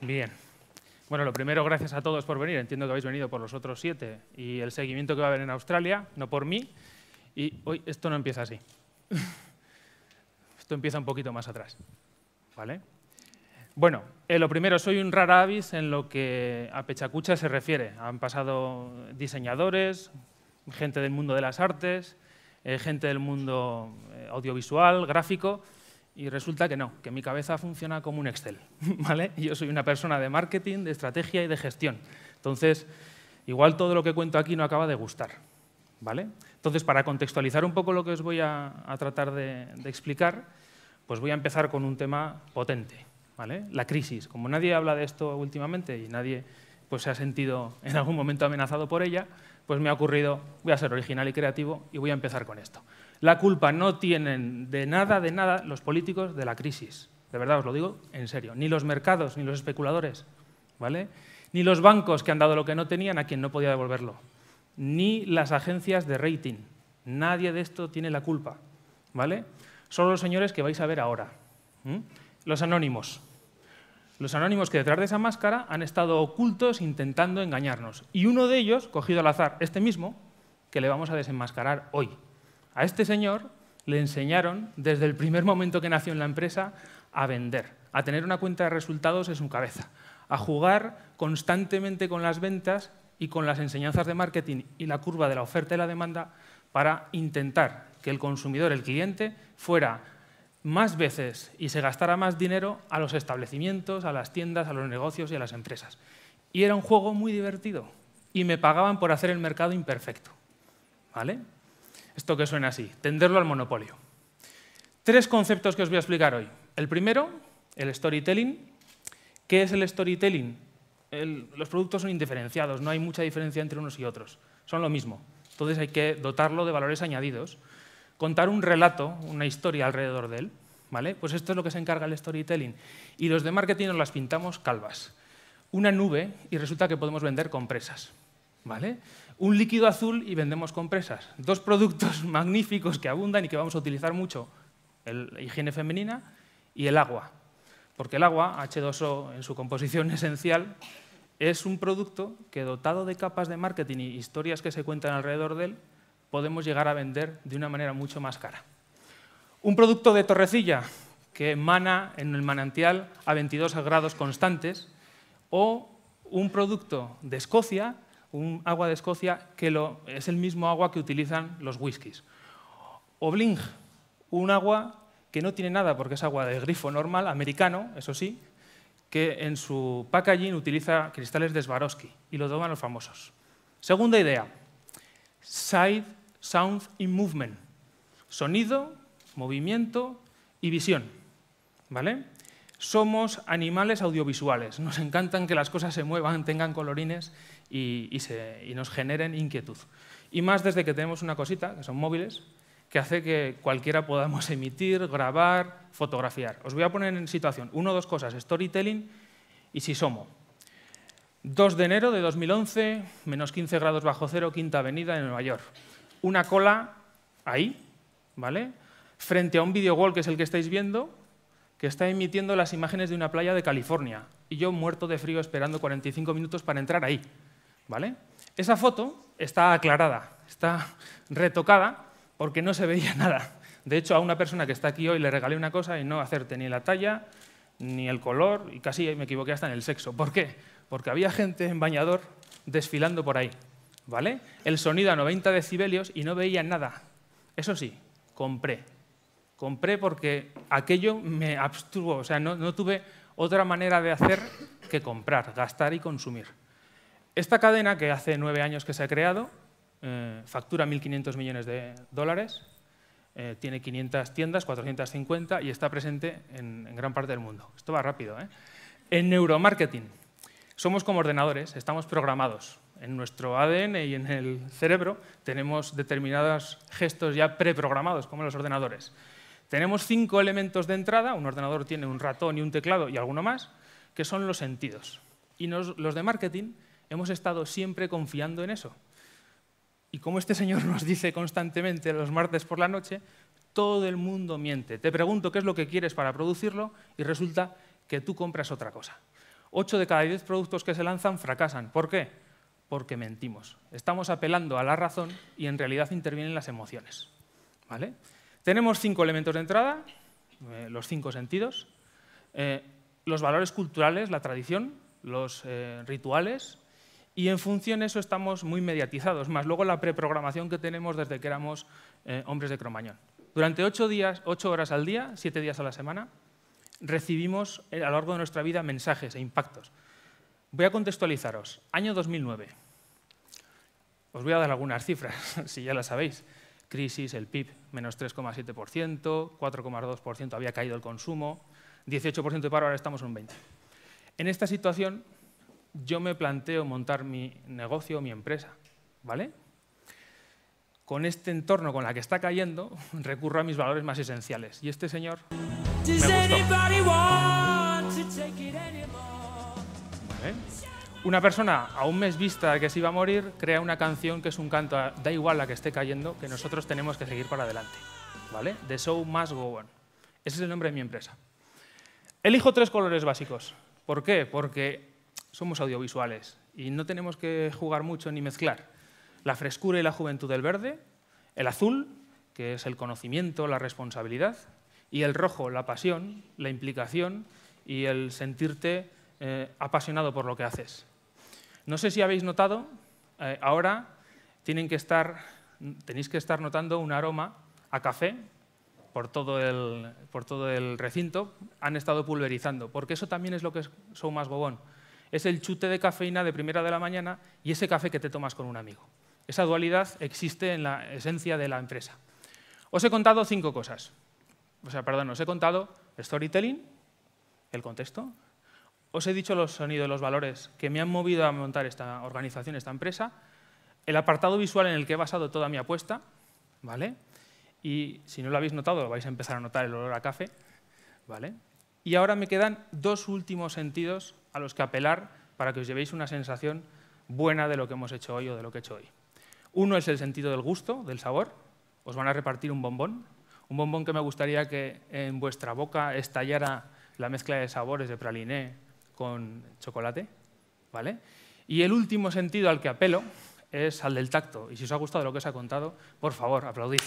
Bien. Bueno, lo primero, gracias a todos por venir. Entiendo que habéis venido por los otros siete y el seguimiento que va a haber en Australia, no por mí. Y hoy esto no empieza así. esto empieza un poquito más atrás. ¿Vale? Bueno, eh, lo primero, soy un rara avis en lo que a Pechacucha se refiere. Han pasado diseñadores, gente del mundo de las artes, eh, gente del mundo eh, audiovisual, gráfico, y resulta que no, que mi cabeza funciona como un Excel, ¿vale? Yo soy una persona de marketing, de estrategia y de gestión. Entonces, igual todo lo que cuento aquí no acaba de gustar, ¿vale? Entonces, para contextualizar un poco lo que os voy a, tratar de, de, explicar, pues voy a empezar con un tema potente, ¿vale? La crisis. Como nadie habla de esto últimamente y nadie pues se ha sentido en algún momento amenazado por ella, pues me ha ocurrido, voy a ser original y creativo y voy a empezar con esto. La culpa no tienen de nada, de nada los políticos de la crisis. De verdad os lo digo en serio. Ni los mercados, ni los especuladores, ¿vale? Ni los bancos que han dado lo que no tenían a quien no podía devolverlo. Ni las agencias de rating. Nadie de esto tiene la culpa, ¿vale? Solo los señores que vais a ver ahora. Los anónimos, los anónimos que detrás de esa máscara han estado ocultos intentando engañarnos. Y uno de ellos, cogido al azar, este mismo, que le vamos a desenmascarar hoy. A este señor le enseñaron, desde el primer momento que nació en la empresa, a vender, a tener una cuenta de resultados en su cabeza, a jugar constantemente con las ventas y con las enseñanzas de marketing y la curva de la oferta y la demanda para intentar que el consumidor, el cliente, fuera más veces y se gastara más dinero a los establecimientos, a las tiendas, a los negocios y a las empresas. Y era un juego muy divertido y me pagaban por hacer el mercado imperfecto. ¿Vale? Esto que suena así, tenderlo al monopolio. Tres conceptos que os voy a explicar hoy. El primero, el storytelling. ¿Qué es el storytelling? los productos son indiferenciados, no hay mucha diferencia entre unos y otros, son lo mismo. Entonces hay que dotarlo de valores añadidos contar un relato, una historia alrededor de él. ¿vale? Pues esto es lo que se encarga el storytelling. Y los de marketing nos las pintamos calvas. Una nube y resulta que podemos vender compresas. ¿vale? Un líquido azul y vendemos compresas. Dos productos magníficos que abundan y que vamos a utilizar mucho. la higiene femenina y el agua. Porque el agua, H2O en su composición esencial, es un producto que dotado de capas de marketing y historias que se cuentan alrededor de él, podemos llegar a vender de una manera mucho más cara. Un producto de Torrecilla que emana en el manantial a 22 grados constantes o un producto de Escocia, un agua de Escocia que es el mismo agua que utilizan los whiskies. O Bling, un agua que no tiene nada porque es agua de grifo normal, americano, eso sí, que en su packaging utiliza cristales de Swarovski y lo toman los famosos. Segunda idea, side Sound y Movement. Sonido, movimiento y visión. ¿Vale? Somos animales audiovisuales. Nos encantan que las cosas se muevan, tengan colorines y, nos generen inquietud. Y más desde que tenemos una cosita, que son móviles, que hace que cualquiera podamos emitir, grabar, fotografiar. Os voy a poner en situación uno o dos cosas, storytelling y si somos. 2 de enero de 2011, menos 15 grados bajo cero, Quinta Avenida en Nueva York una cola ahí, ¿vale? Frente a un videowall que es el que estáis viendo, que está emitiendo las imágenes de una playa de California. Y yo muerto de frío esperando 45 minutos para entrar ahí, ¿vale? Esa foto está aclarada, está retocada porque no se veía nada. De hecho, a una persona que está aquí hoy le regalé una cosa y no hacerte ni la talla, ni el color, y casi me equivoqué hasta en el sexo. ¿Por qué? Porque había gente en bañador desfilando por ahí. ¿vale? El sonido a 90 decibelios y no veía nada. Eso sí, compré. Compré porque aquello me abstuvo, o sea, no, tuve otra manera de hacer que comprar, gastar y consumir. Esta cadena, que hace nueve años que se ha creado, eh, factura 1.500 millones de dólares, eh, tiene 500 tiendas, 450 y está presente en, gran parte del mundo. Esto va rápido. ¿eh? En neuromarketing, somos como ordenadores, estamos programados en nuestro ADN y en el cerebro tenemos determinados gestos ya preprogramados, como los ordenadores. Tenemos cinco elementos de entrada, un ordenador tiene un ratón y un teclado y alguno más, que son los sentidos. Y los de marketing hemos estado siempre confiando en eso. Y como este señor nos dice constantemente los martes por la noche, todo el mundo miente. Te pregunto qué es lo que quieres para producirlo y resulta que tú compras otra cosa. Ocho de cada diez productos que se lanzan fracasan. ¿Por qué? porque mentimos. Estamos apelando a la razón y en realidad intervienen las emociones. ¿Vale? Tenemos cinco elementos de entrada, eh, los cinco sentidos, eh, los valores culturales, la tradición, los eh, rituales, y en función de eso estamos muy mediatizados, más luego la preprogramación que tenemos desde que éramos hombres de Cromañón. Durante ocho, días, ocho horas al día, siete días a la semana, recibimos a lo largo de nuestra vida mensajes e impactos. Voy a contextualizaros. Año 2009. Os voy a dar algunas cifras, si ya las sabéis. Crisis, el PIB, menos 3,7%, 4,2% había caído el consumo, 18% de paro, ahora estamos en un 20%. En esta situación, yo me planteo montar mi negocio, mi empresa, ¿vale? Con este entorno con la que está cayendo, recurro a mis valores más esenciales. Y este señor me gustó. ¿eh? Una persona a un mes vista que se iba a morir crea una canción que es un canto, da igual la que esté cayendo, que nosotros tenemos que seguir para adelante. ¿Vale? The show must go on. Ese es el nombre de mi empresa. Elijo tres colores básicos. ¿Por qué? Porque somos audiovisuales y no tenemos que jugar mucho ni mezclar. La frescura y la juventud del verde, el azul, que es el conocimiento, la responsabilidad, y el rojo, la pasión, la implicación y el sentirte eh, apasionado por lo que haces. No sé si habéis notado, eh, ahora tienen que estar, tenéis que estar notando un aroma a café por todo, el, por todo el recinto, han estado pulverizando, porque eso también es lo que son Más Bobón. Es el chute de cafeína de primera de la mañana y ese café que te tomas con un amigo. Esa dualidad existe en la esencia de la empresa. Os he contado cinco cosas. O sea, perdón, os he contado storytelling, el contexto, os he dicho los sonidos, los valores que me han movido a montar esta organización, esta empresa, el apartado visual en el que he basado toda mi apuesta, ¿vale? Y si no lo habéis notado, vais a empezar a notar el olor a café, ¿vale? Y ahora me quedan dos últimos sentidos a los que apelar para que os llevéis una sensación buena de lo que hemos hecho hoy o de lo que he hecho hoy. Uno es el sentido del gusto, del sabor. Os van a repartir un bombón, un bombón que me gustaría que en vuestra boca estallara la mezcla de sabores de praliné, con chocolate, ¿vale? Y el último sentido al que apelo es al del tacto. Y si os ha gustado lo que os ha contado, por favor, aplaudid.